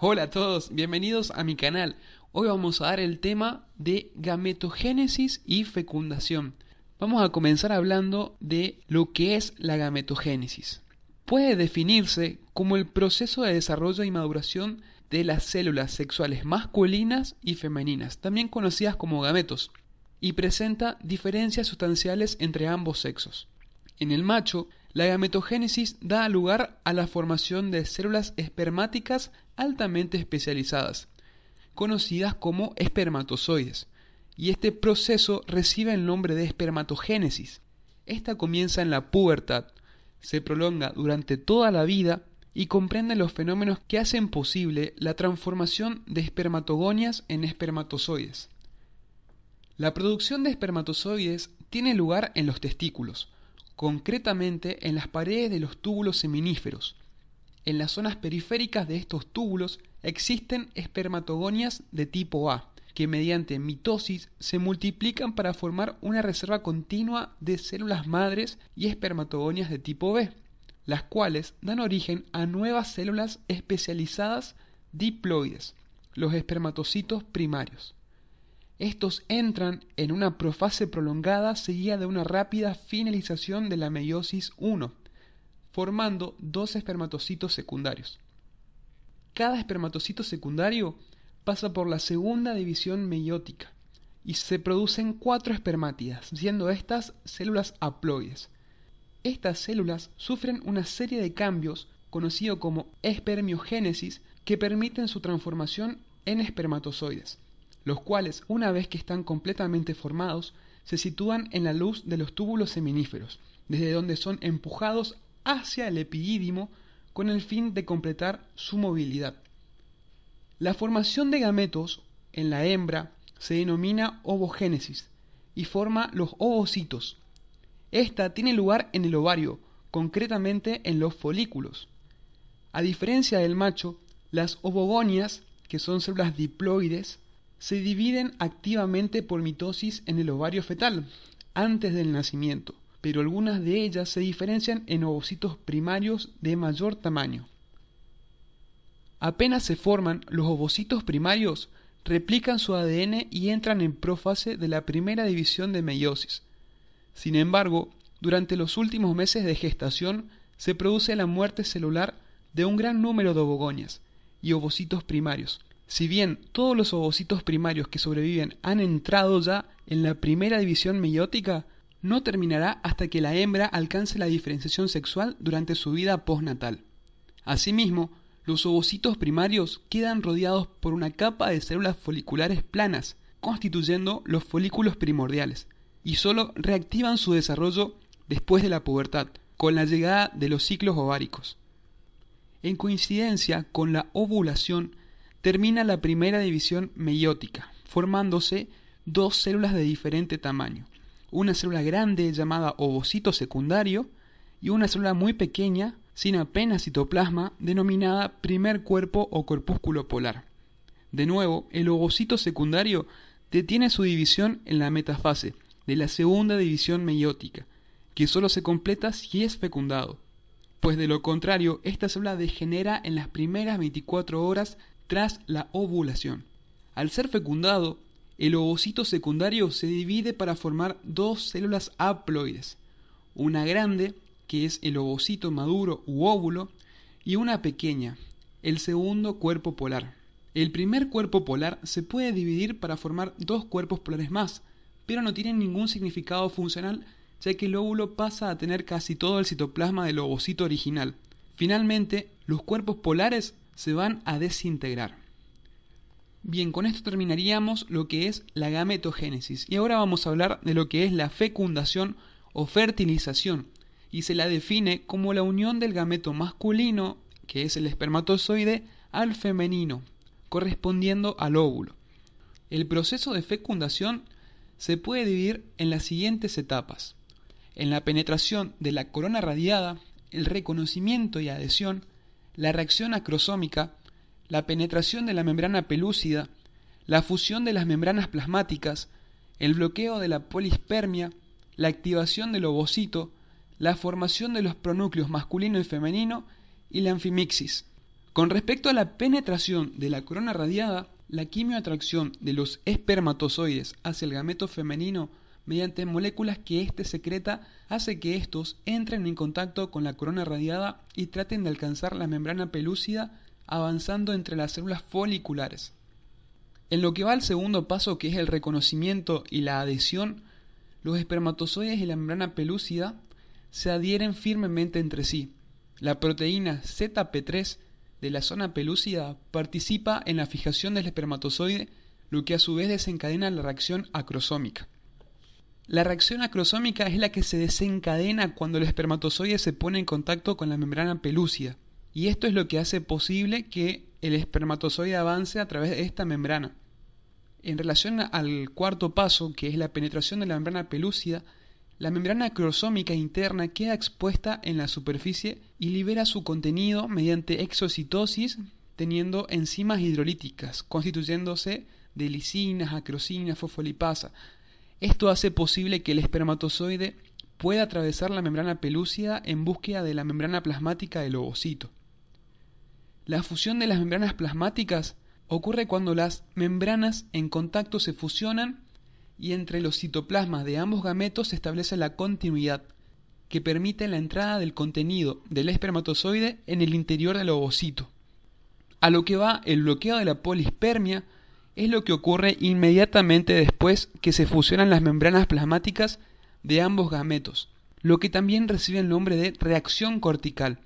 Hola a todos, bienvenidos a mi canal. Hoy vamos a dar el tema de gametogénesis y fecundación. Vamos a comenzar hablando de lo que es la gametogénesis. Puede definirse como el proceso de desarrollo y maduración de las células sexuales masculinas y femeninas, también conocidas como gametos, y presenta diferencias sustanciales entre ambos sexos. En el macho, la gametogénesis da lugar a la formación de células espermáticas altamente especializadas, conocidas como espermatozoides, y este proceso recibe el nombre de espermatogénesis. Esta comienza en la pubertad, se prolonga durante toda la vida y comprende los fenómenos que hacen posible la transformación de espermatogonias en espermatozoides. La producción de espermatozoides tiene lugar en los testículos, concretamente en las paredes de los túbulos seminíferos, en las zonas periféricas de estos túbulos existen espermatogonias de tipo A, que mediante mitosis se multiplican para formar una reserva continua de células madres y espermatogonias de tipo B, las cuales dan origen a nuevas células especializadas diploides, los espermatocitos primarios. Estos entran en una profase prolongada seguida de una rápida finalización de la meiosis I, formando dos espermatocitos secundarios. Cada espermatocito secundario pasa por la segunda división meiótica y se producen cuatro espermátidas, siendo estas células haploides. Estas células sufren una serie de cambios conocido como espermiogénesis que permiten su transformación en espermatozoides, los cuales, una vez que están completamente formados, se sitúan en la luz de los túbulos seminíferos, desde donde son empujados hacia el epidídimo con el fin de completar su movilidad. La formación de gametos en la hembra se denomina ovogénesis y forma los ovocitos. Esta tiene lugar en el ovario, concretamente en los folículos. A diferencia del macho, las ovogonias, que son células diploides, se dividen activamente por mitosis en el ovario fetal, antes del nacimiento pero algunas de ellas se diferencian en ovocitos primarios de mayor tamaño. Apenas se forman, los ovocitos primarios replican su ADN y entran en prófase de la primera división de meiosis. Sin embargo, durante los últimos meses de gestación se produce la muerte celular de un gran número de ovogonias y ovocitos primarios. Si bien todos los ovocitos primarios que sobreviven han entrado ya en la primera división meiótica, no terminará hasta que la hembra alcance la diferenciación sexual durante su vida postnatal. Asimismo, los ovocitos primarios quedan rodeados por una capa de células foliculares planas, constituyendo los folículos primordiales, y solo reactivan su desarrollo después de la pubertad, con la llegada de los ciclos ováricos. En coincidencia con la ovulación, termina la primera división meiótica, formándose dos células de diferente tamaño, una célula grande llamada ovocito secundario y una célula muy pequeña, sin apenas citoplasma, denominada primer cuerpo o corpúsculo polar. De nuevo, el ovocito secundario detiene su división en la metafase de la segunda división meiótica, que solo se completa si es fecundado, pues de lo contrario, esta célula degenera en las primeras 24 horas tras la ovulación. Al ser fecundado, el ovocito secundario se divide para formar dos células haploides, una grande, que es el ovocito maduro u óvulo, y una pequeña, el segundo cuerpo polar. El primer cuerpo polar se puede dividir para formar dos cuerpos polares más, pero no tiene ningún significado funcional ya que el óvulo pasa a tener casi todo el citoplasma del ovocito original. Finalmente, los cuerpos polares se van a desintegrar. Bien, con esto terminaríamos lo que es la gametogénesis y ahora vamos a hablar de lo que es la fecundación o fertilización y se la define como la unión del gameto masculino, que es el espermatozoide, al femenino, correspondiendo al óvulo. El proceso de fecundación se puede dividir en las siguientes etapas. En la penetración de la corona radiada, el reconocimiento y adhesión, la reacción acrosómica, la penetración de la membrana pelúcida, la fusión de las membranas plasmáticas, el bloqueo de la polispermia, la activación del ovocito, la formación de los pronúcleos masculino y femenino y la anfimixis. Con respecto a la penetración de la corona radiada, la quimioatracción de los espermatozoides hacia el gameto femenino mediante moléculas que éste secreta hace que estos entren en contacto con la corona radiada y traten de alcanzar la membrana pelúcida avanzando entre las células foliculares. En lo que va al segundo paso, que es el reconocimiento y la adhesión, los espermatozoides y la membrana pelúcida se adhieren firmemente entre sí. La proteína ZP3 de la zona pelúcida participa en la fijación del espermatozoide, lo que a su vez desencadena la reacción acrosómica. La reacción acrosómica es la que se desencadena cuando el espermatozoide se pone en contacto con la membrana pelúcida y esto es lo que hace posible que el espermatozoide avance a través de esta membrana. En relación al cuarto paso, que es la penetración de la membrana pelúcida, la membrana crosómica interna queda expuesta en la superficie y libera su contenido mediante exocitosis, teniendo enzimas hidrolíticas, constituyéndose de lisinas, acrosinas, fosfolipasa. Esto hace posible que el espermatozoide pueda atravesar la membrana pelúcida en búsqueda de la membrana plasmática del ovocito. La fusión de las membranas plasmáticas ocurre cuando las membranas en contacto se fusionan y entre los citoplasmas de ambos gametos se establece la continuidad que permite la entrada del contenido del espermatozoide en el interior del ovocito. A lo que va el bloqueo de la polispermia es lo que ocurre inmediatamente después que se fusionan las membranas plasmáticas de ambos gametos, lo que también recibe el nombre de reacción cortical.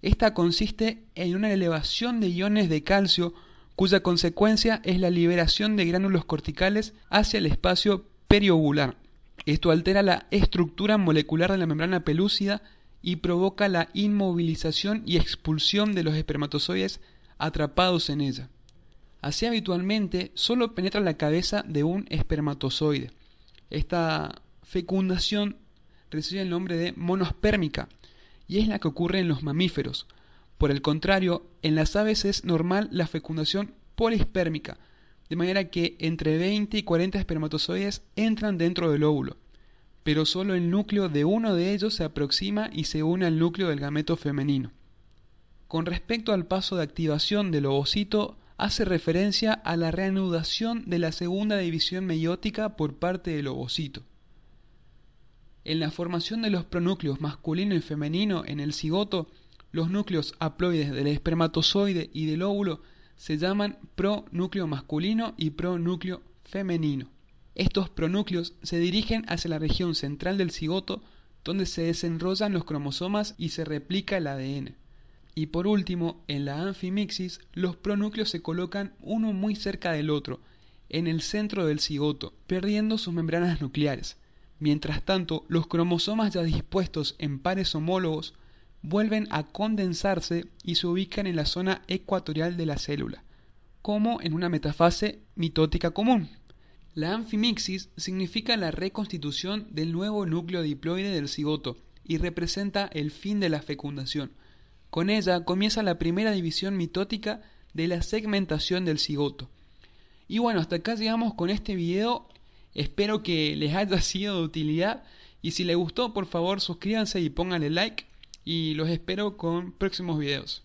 Esta consiste en una elevación de iones de calcio cuya consecuencia es la liberación de gránulos corticales hacia el espacio periobular. Esto altera la estructura molecular de la membrana pelúcida y provoca la inmovilización y expulsión de los espermatozoides atrapados en ella. Así habitualmente solo penetra la cabeza de un espermatozoide. Esta fecundación recibe el nombre de monospermica y es la que ocurre en los mamíferos. Por el contrario, en las aves es normal la fecundación polispérmica, de manera que entre 20 y 40 espermatozoides entran dentro del óvulo, pero solo el núcleo de uno de ellos se aproxima y se une al núcleo del gameto femenino. Con respecto al paso de activación del ovocito, hace referencia a la reanudación de la segunda división meiótica por parte del ovocito. En la formación de los pronúcleos masculino y femenino en el cigoto, los núcleos haploides del espermatozoide y del óvulo se llaman pronúcleo masculino y pronúcleo femenino. Estos pronúcleos se dirigen hacia la región central del cigoto, donde se desenrollan los cromosomas y se replica el ADN. Y por último, en la anfimixis, los pronúcleos se colocan uno muy cerca del otro, en el centro del cigoto, perdiendo sus membranas nucleares. Mientras tanto, los cromosomas ya dispuestos en pares homólogos vuelven a condensarse y se ubican en la zona ecuatorial de la célula, como en una metafase mitótica común. La anfimixis significa la reconstitución del nuevo núcleo diploide del cigoto y representa el fin de la fecundación. Con ella comienza la primera división mitótica de la segmentación del cigoto. Y bueno, hasta acá llegamos con este video Espero que les haya sido de utilidad y si les gustó por favor suscríbanse y pónganle like y los espero con próximos videos.